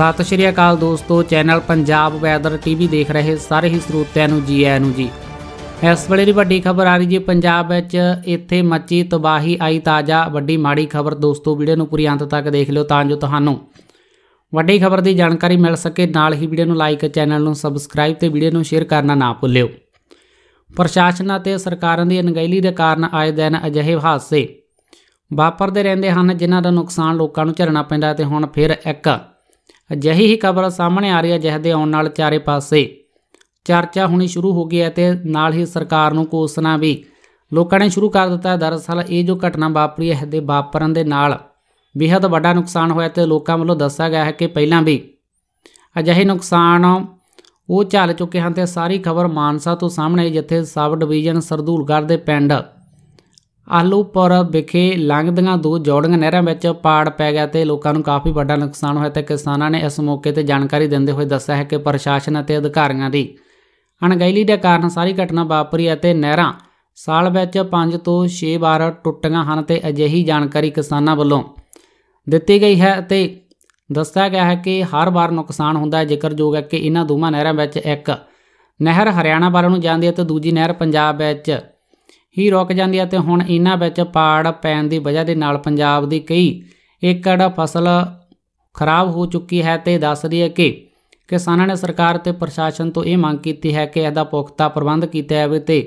ਸਤਿ ਸ਼੍ਰੀ ਅਕਾਲ ਦੋਸਤੋ channel Punjab weather TV ਦੇਖ ਰਹੇ ਸਾਰੇ ਹੀ ਸਰੋਤਿਆਂ ਨੂੰ ਜੀ ਆਇਆਂ ਨੂੰ ਜੀ ਇਸ ਵੇਲੇ ਦੀ ਵੱਡੀ ਖਬਰ ਆ ਰਹੀ ਜੀ ਪੰਜਾਬ ਵਿੱਚ ਇੱਥੇ ਮੱਚੀ ਤਬਾਹੀ ਆਈ ਤਾਜ਼ਾ ਵੱਡੀ ਮਾੜੀ ਖਬਰ ਦੋਸਤੋ ਵੀਡੀਓ ਨੂੰ ਪੂਰੀ ਅੰਤ ਤੱਕ ਦੇਖ ਲਿਓ ਤਾਂ ਜੋ ਤੁਹਾਨੂੰ ਵੱਡੀ ਖਬਰ ਦੀ ਜਾਣਕਾਰੀ ਮਿਲ ਸਕੇ ਨਾਲ ਹੀ ਵੀਡੀਓ ਨੂੰ ਲਾਈਕ ਚੈਨਲ ਨੂੰ ਸਬਸਕ੍ਰਾਈਬ ਤੇ ਵੀਡੀਓ ਨੂੰ ਸ਼ੇਅਰ ਕਰਨਾ ਨਾ ਭੁੱਲਿਓ ਪ੍ਰਸ਼ਾਸਨ ਅਤੇ ਸਰਕਾਰਾਂ ਦੀ ਅਣਗਹਿਲੀ ਦੇ ਕਾਰਨ ਆਏ ਦਿਨ ਅਜਿਹੇ ਹਾਦਸੇ ਵਾਪਰਦੇ ਰਹਿੰਦੇ ਹਨ ਜਿਨ੍ਹਾਂ ਦਾ ਨੁਕਸਾਨ ਲੋਕਾਂ ਨੂੰ ਝੱਲਣਾ ਪੈਂਦਾ ਤੇ ਹੁਣ ਫਿਰ ਇੱਕ ਅਜਿਹੀ ਹੀ ਖਬਰ ਸਾਹਮਣੇ ਆ ਰਹੀ ਹੈ ਜਿਹਦੇ ਆਉਣ ਨਾਲ ਚਾਰੇ ਪਾਸੇ ਚਰਚਾ ਹੋਣੀ ਸ਼ੁਰੂ ਹੋ ਗਈ ਹੈ ਤੇ ਨਾਲ ਹੀ ਸਰਕਾਰ ਨੂੰ ਕੋਸਣਾ ਵੀ ਲੋਕਾਂ ਨੇ ਸ਼ੁਰੂ ਕਰ ਦਿੱਤਾ ਹੈ ਦਰਅਸਲ ਇਹ ਜੋ ਘਟਨਾ ਵਾਪਰੀ ਹੈ ਦੇ ਵਾਪਰਨ ਦੇ ਨਾਲ ਬਿਹਤ ਵੱਡਾ ਨੁਕਸਾਨ ਹੋਇਆ ਤੇ ਲੋਕਾਂ ਵੱਲੋਂ ਦੱਸਿਆ ਗਿਆ ਹੈ ਕਿ ਪਹਿਲਾਂ ਵੀ ਅਜਿਹੇ ਨੁਕਸਾਨ ਉਹ ਚੱਲ ਚੁੱਕੇ ਹਨ ਤੇ ਸਾਰੀ ਖਬਰ ਮਾਨਸਾ ਤੋਂ ਸਾਹਮਣੇ ਜਿੱਥੇ ਸਬ ਡਿਵੀਜ਼ਨ ਸਰਦੂਲਗੜ੍ਹ ਦੇ ਪਿੰਡ ਆਲੂਪੁਰ ਵਿਖੇ ਲੰਗਦੀਆਂ ਦੋ ਜੋੜੀਆਂ ਨਹਿਰਾਂ ਵਿੱਚ ਪਾੜ ਪੈ ਗਿਆ ਤੇ ਲੋਕਾਂ ਨੂੰ ਕਾਫੀ ਵੱਡਾ ਨੁਕਸਾਨ ਹੋਇਆ ਤੇ ਕਿਸਾਨਾਂ ਨੇ ਇਸ ਮੌਕੇ ਤੇ ਜਾਣਕਾਰੀ ਦਿੰਦੇ ਹੋਏ ਦੱਸਿਆ ਹੈ ਕਿ ਪ੍ਰਸ਼ਾਸਨ ਅਤੇ ਅਧਿਕਾਰੀਆਂ ਦੀ ਅਣਗਹਿਲੀ ਦੇ ਕਾਰਨ ਸਾਰੀ ਘਟਨਾ ਵਾਪਰੀ ਅਤੇ ਨਹਿਰਾਂ ਸਾਲ ਵਿੱਚ 5 ਤੋਂ 6 ਵਾਰ ਟੁੱਟੀਆਂ ਹਨ ਤੇ ਅਜਿਹੀ ਜਾਣਕਾਰੀ ਕਿਸਾਨਾਂ ਵੱਲੋਂ ਦਿੱਤੀ ਗਈ ਹੈ ਤੇ ਦੱਸਿਆ ਗਿਆ ਹੈ ਕਿ ਹਰ ਵਾਰ ਨੁਕਸਾਨ ਹੁੰਦਾ ਹੈ ਜ਼ਿਕਰਯੋਗ ਹੈ ਕਿ ਇਹਨਾਂ ਦੋਵਾਂ ਨਹਿਰਾਂ ਵਿੱਚ ਇੱਕ ਨਹਿਰ ਹਰਿਆਣਾ ਵੱਲ ਨੂੰ ਜਾਂਦੀ ਹੈ ਤੇ ਦੂਜੀ ਨਹਿਰ ਪੰਜਾਬ ਵਿੱਚ ਹੀ ਰੁਕ ਜਾਂਦੀ ਹੈ ਤੇ ਹੁਣ ਇਹਨਾਂ ਵਿੱਚ ਪਾੜ ਪੈਣ ਦੀ ਵਜ੍ਹਾ ਦੇ ਨਾਲ ਪੰਜਾਬ ਦੀ ਕਈ ਏਕੜ ਫਸਲ ਖਰਾਬ ਹੋ ਚੁੱਕੀ ਹੈ ਤੇ ਦੱਸ ਰਹੀ ਹੈ ਕਿ ਕਿਸਾਨਾਂ ਨੇ ਸਰਕਾਰ ਤੇ ਪ੍ਰਸ਼ਾਸਨ ਤੋਂ ਇਹ ਮੰਗ ਕੀਤੀ ਹੈ ਕਿ ਇਹਦਾ ਪੁਖਤਾ ਪ੍ਰਬੰਧ ਕੀਤਾ ਜਾਵੇ ਤੇ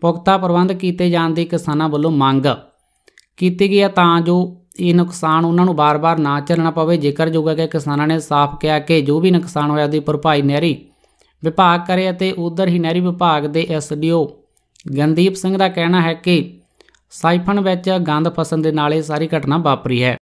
ਪੁਖਤਾ ਪ੍ਰਬੰਧ ਕੀਤੇ ਜਾਣ ਦੀ ਕਿਸਾਨਾਂ ਵੱਲੋਂ ਮੰਗ ਕੀਤੀ ਗਈ ਹੈ ਤਾਂ ਜੋ ਇਹ ਨੁਕਸਾਨ ਉਹਨਾਂ ਨੂੰ ਬਾਰ-ਬਾਰ ਨਾ ਚੱਲਣਾ ਪਵੇ ਜੇਕਰ ਜੋਗਾ ਕਿ ਕਿਸਾਨਾਂ ਨੇ ਸਾਫ਼ ਕਿਹਾ ਕਿ ਜੋ ਵੀ ਨੁਕਸਾਨ ਹੋਇਆ ਦੀ ਭਰਪਾਈ ਨਹਿਰੀ ਵਿਭਾਗ ਕਰੇ ਅਤੇ ਉਧਰ ਹੀ ਨਹਿਰੀ ਵਿਭਾਗ ਦੇ ਐਸਡੀਓ ਗੰਦੀਪ ਸਿੰਘ ਦਾ ਕਹਿਣਾ ਹੈ ਕਿ ਸਾਈਫਨ ਵਿੱਚ ਗੰਦ ਫਸਣ ਦੇ ਨਾਲ ਇਹ ਸਾਰੀ ਘਟਨਾ ਵਾਪਰੀ ਹੈ